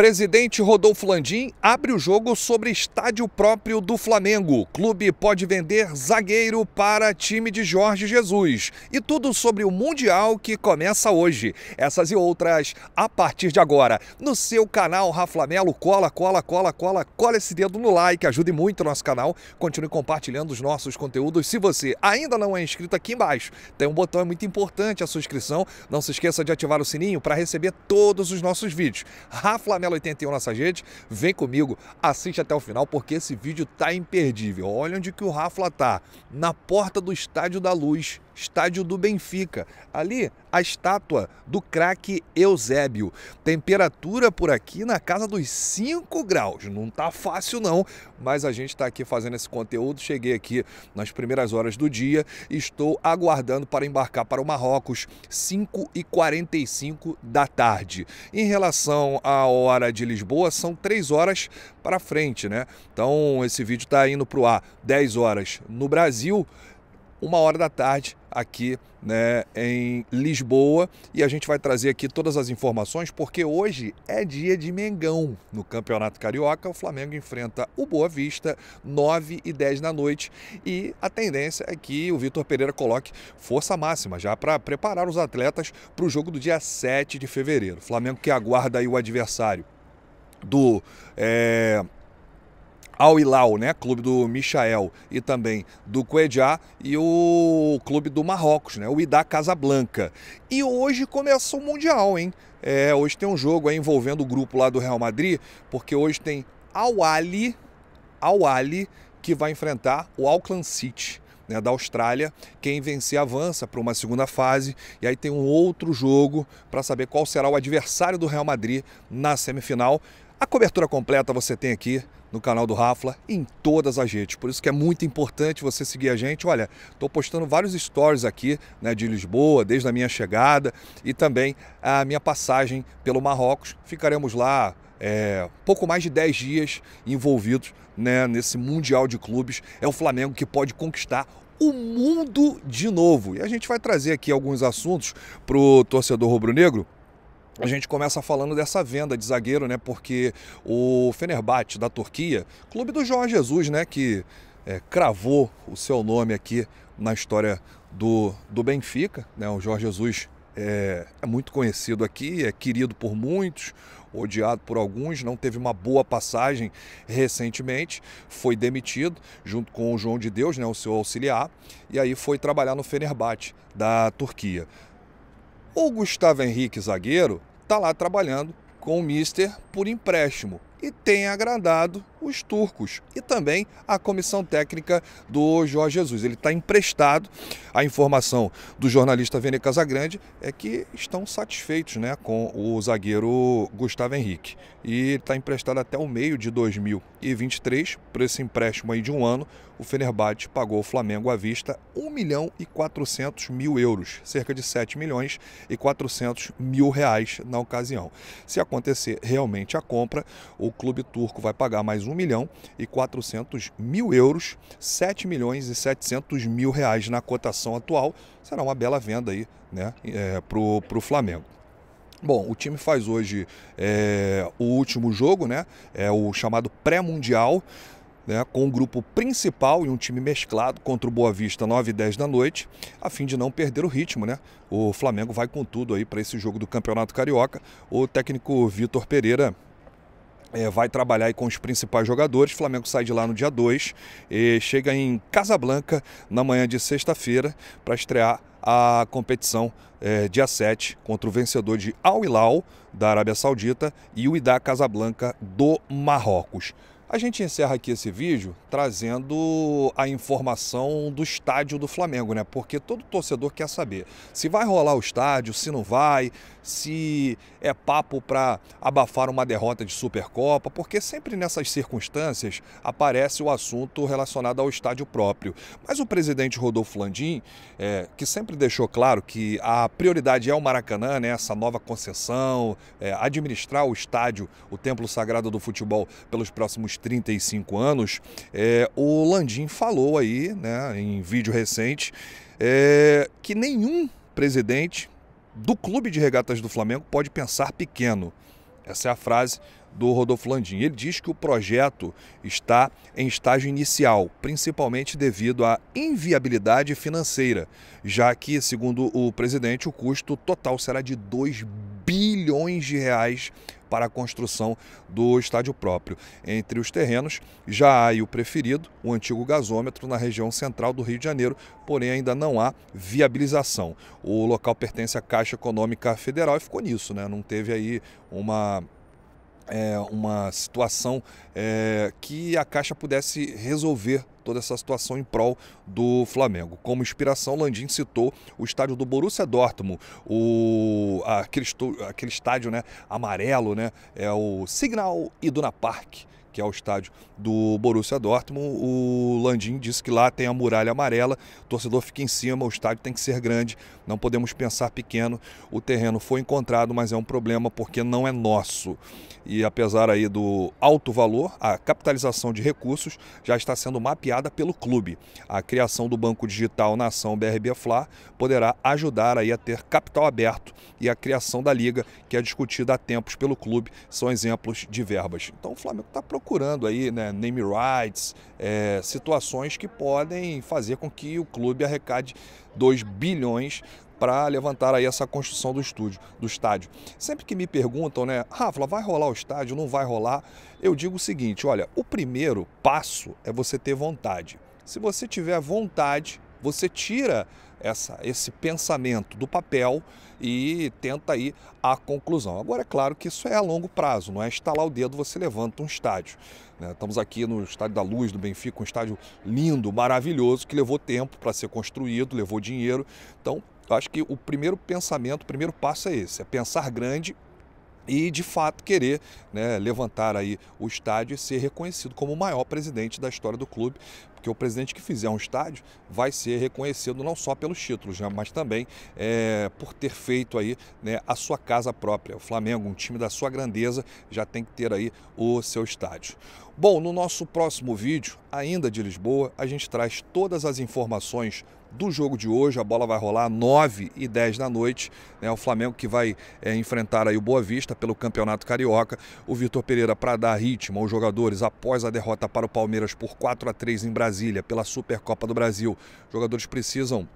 Presidente Rodolfo Landim abre o jogo sobre estádio próprio do Flamengo. Clube pode vender zagueiro para time de Jorge Jesus. E tudo sobre o Mundial que começa hoje. Essas e outras a partir de agora. No seu canal Raflamelo, cola, cola, cola, cola, cola esse dedo no like, ajude muito o nosso canal. Continue compartilhando os nossos conteúdos. Se você ainda não é inscrito aqui embaixo, tem um botão, é muito importante a sua inscrição. Não se esqueça de ativar o sininho para receber todos os nossos vídeos. Raflamelo 81 nossa gente vem comigo, assiste até o final porque esse vídeo tá imperdível. Olha onde que o Rafa tá, na porta do Estádio da Luz estádio do Benfica. Ali, a estátua do craque Eusébio. Temperatura por aqui na casa dos 5 graus. Não tá fácil não, mas a gente está aqui fazendo esse conteúdo. Cheguei aqui nas primeiras horas do dia. Estou aguardando para embarcar para o Marrocos 5 e 45 da tarde. Em relação à hora de Lisboa, são 3 horas para frente, né? Então esse vídeo está indo para o ar 10 horas no Brasil, uma hora da tarde aqui né, em Lisboa e a gente vai trazer aqui todas as informações porque hoje é dia de Mengão. No Campeonato Carioca, o Flamengo enfrenta o Boa Vista 9 e 10 da noite e a tendência é que o Vitor Pereira coloque força máxima já para preparar os atletas para o jogo do dia 7 de fevereiro. O Flamengo que aguarda aí o adversário do é, Al Hilal, né? Clube do Michael e também do Cuejá e o clube do Marrocos, né? O Idá Casablanca. E hoje começa o Mundial, hein? É, hoje tem um jogo aí envolvendo o grupo lá do Real Madrid, porque hoje tem Al Ali, Al Ali que vai enfrentar o Auckland City. Né, da Austrália. Quem vencer avança para uma segunda fase e aí tem um outro jogo para saber qual será o adversário do Real Madrid na semifinal. A cobertura completa você tem aqui no canal do Rafla em todas as redes. Por isso que é muito importante você seguir a gente. Olha, estou postando vários stories aqui né, de Lisboa, desde a minha chegada e também a minha passagem pelo Marrocos. Ficaremos lá é, pouco mais de 10 dias envolvidos né, nesse Mundial de Clubes. É o Flamengo que pode conquistar o mundo de novo. E a gente vai trazer aqui alguns assuntos para o torcedor rubro-negro a gente começa falando dessa venda de zagueiro, né? Porque o Fenerbahçe da Turquia, clube do Jorge Jesus, né? Que é, cravou o seu nome aqui na história do, do Benfica, né? O Jorge Jesus é, é, muito conhecido aqui, é querido por muitos, odiado por alguns, não teve uma boa passagem recentemente, foi demitido junto com o João de Deus, né, o seu auxiliar, e aí foi trabalhar no Fenerbahçe da Turquia. O Gustavo Henrique, zagueiro, está lá trabalhando com o Mister por empréstimo e tem agradado os turcos e também a comissão técnica do Jorge Jesus. Ele está emprestado. A informação do jornalista Vene Casagrande é que estão satisfeitos né, com o zagueiro Gustavo Henrique. E está emprestado até o meio de 2023. Por esse empréstimo aí de um ano, o Fenerbahçe pagou ao Flamengo à vista 1 milhão e 400 mil euros, cerca de 7 milhões e 400 mil reais na ocasião. Se acontecer realmente a compra, o o clube turco vai pagar mais 1 milhão e 400 mil euros, 7 milhões e 700 mil reais na cotação atual. Será uma bela venda aí né, é, para o Flamengo. Bom, o time faz hoje é, o último jogo, né? É o chamado pré-mundial. Né, com o grupo principal e um time mesclado contra o Boa Vista 9 e 10 da noite, a fim de não perder o ritmo. Né? O Flamengo vai com tudo aí para esse jogo do Campeonato Carioca. O técnico Vitor Pereira é, vai trabalhar aí com os principais jogadores. O Flamengo sai de lá no dia 2 e chega em Casablanca na manhã de sexta-feira para estrear a competição é, dia 7 contra o vencedor de Al Hilal da Arábia Saudita e o Idá Casablanca do Marrocos. A gente encerra aqui esse vídeo trazendo a informação do estádio do Flamengo, né? Porque todo torcedor quer saber se vai rolar o estádio, se não vai, se é papo para abafar uma derrota de Supercopa, porque sempre nessas circunstâncias aparece o assunto relacionado ao estádio próprio. Mas o presidente Rodolfo Landim, é, que sempre deixou claro que a prioridade é o Maracanã, né, essa nova concessão, é, administrar o estádio, o Templo Sagrado do Futebol, pelos próximos 35 anos, é, o Landim falou aí, né, em vídeo recente, é, que nenhum presidente do Clube de Regatas do Flamengo pode pensar pequeno. Essa é a frase do Rodolfo Landim. Ele diz que o projeto está em estágio inicial, principalmente devido à inviabilidade financeira, já que, segundo o presidente, o custo total será de 2 bilhões de reais para a construção do estádio próprio. Entre os terrenos, já há o preferido, o antigo gasômetro, na região central do Rio de Janeiro, porém ainda não há viabilização. O local pertence à Caixa Econômica Federal e ficou nisso, né? não teve aí uma é, uma situação é, que a Caixa pudesse resolver toda essa situação em prol do Flamengo. Como inspiração, Landim citou o estádio do Borussia Dortmund, o, aquele, aquele estádio né, amarelo, né, é o Signal Iduna Park, que é o estádio do Borussia Dortmund. O Landim disse que lá tem a muralha amarela, o torcedor fica em cima, o estádio tem que ser grande não podemos pensar pequeno. O terreno foi encontrado, mas é um problema porque não é nosso. E apesar aí do alto valor, a capitalização de recursos já está sendo mapeada pelo clube. A criação do banco digital na ação BRB Fla poderá ajudar aí a ter capital aberto e a criação da liga, que é discutida há tempos pelo clube, são exemplos de verbas. Então o Flamengo está procurando aí, né, name rights, é, situações que podem fazer com que o clube arrecade 2 bilhões para levantar aí essa construção do estúdio, do estádio. Sempre que me perguntam, né, Rafa, vai rolar o estádio, não vai rolar, eu digo o seguinte, olha, o primeiro passo é você ter vontade. Se você tiver vontade, você tira essa, esse pensamento do papel e tenta aí a conclusão. Agora, é claro que isso é a longo prazo, não é estalar o dedo, você levanta um estádio. Né? Estamos aqui no Estádio da Luz do Benfica, um estádio lindo, maravilhoso, que levou tempo para ser construído, levou dinheiro. Então, eu acho que o primeiro pensamento, o primeiro passo é esse, é pensar grande e de fato querer né, levantar aí o estádio e ser reconhecido como o maior presidente da história do clube, porque o presidente que fizer um estádio vai ser reconhecido não só pelos títulos, né, mas também é, por ter feito aí né, a sua casa própria. O Flamengo, um time da sua grandeza, já tem que ter aí o seu estádio. Bom, no nosso próximo vídeo, ainda de Lisboa, a gente traz todas as informações do jogo de hoje. A bola vai rolar 9 e 10 da noite. Né? O Flamengo que vai é, enfrentar aí o Boa Vista pelo Campeonato Carioca. O Vitor Pereira para dar ritmo aos jogadores após a derrota para o Palmeiras por 4 a 3 em Brasília pela Supercopa do Brasil. Os jogadores precisam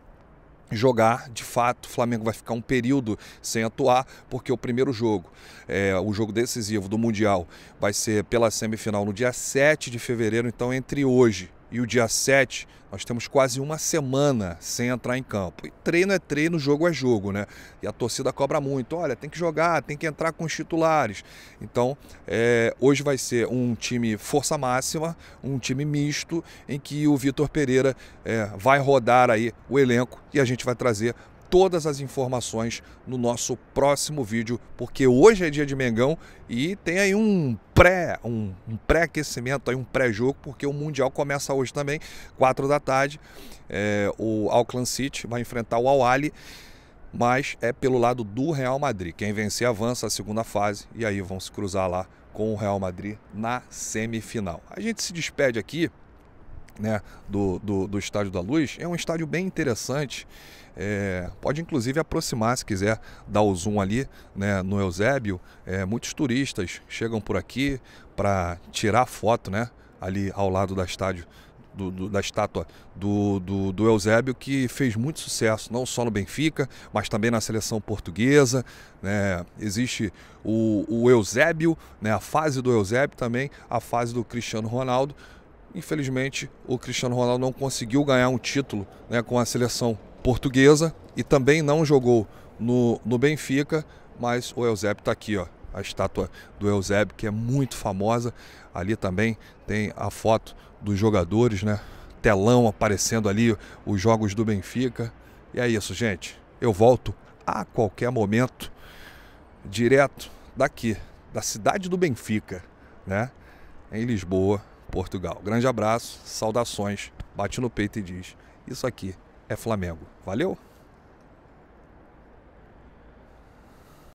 jogar de fato. O Flamengo vai ficar um período sem atuar, porque o primeiro jogo, é, o jogo decisivo do Mundial, vai ser pela semifinal no dia 7 de fevereiro. Então, entre hoje e o dia 7, nós temos quase uma semana sem entrar em campo. E treino é treino, jogo é jogo, né? E a torcida cobra muito. Olha, tem que jogar, tem que entrar com os titulares. Então, é, hoje vai ser um time força máxima, um time misto, em que o Vitor Pereira é, vai rodar aí o elenco e a gente vai trazer todas as informações no nosso próximo vídeo, porque hoje é dia de Mengão e tem aí um pré, um, um pré-aquecimento, aí um pré-jogo, porque o Mundial começa hoje também, 4 da tarde. É, o Auckland City vai enfrentar o al mas é pelo lado do Real Madrid. Quem vencer avança à segunda fase e aí vão se cruzar lá com o Real Madrid na semifinal. A gente se despede aqui né, do, do, do Estádio da Luz, é um estádio bem interessante. É, pode inclusive aproximar se quiser, dar o zoom ali né, no Eusébio. É, muitos turistas chegam por aqui para tirar foto né, ali ao lado da estádio. Do, do, da estátua do, do, do Eusébio, que fez muito sucesso, não só no Benfica, mas também na seleção portuguesa. Né? Existe o, o Eusébio, né? a fase do Eusébio também, a fase do Cristiano Ronaldo. Infelizmente, o Cristiano Ronaldo não conseguiu ganhar um título né, com a seleção portuguesa e também não jogou no, no Benfica, mas o Eusébio está aqui, ó, a estátua do Eusébio, que é muito famosa. Ali também tem a foto dos jogadores, né? Telão aparecendo ali, os jogos do Benfica. E é isso, gente. Eu volto a qualquer momento, direto daqui, da cidade do Benfica, né? Em Lisboa, Portugal. Grande abraço, saudações, bate no peito e diz: Isso aqui é Flamengo. Valeu!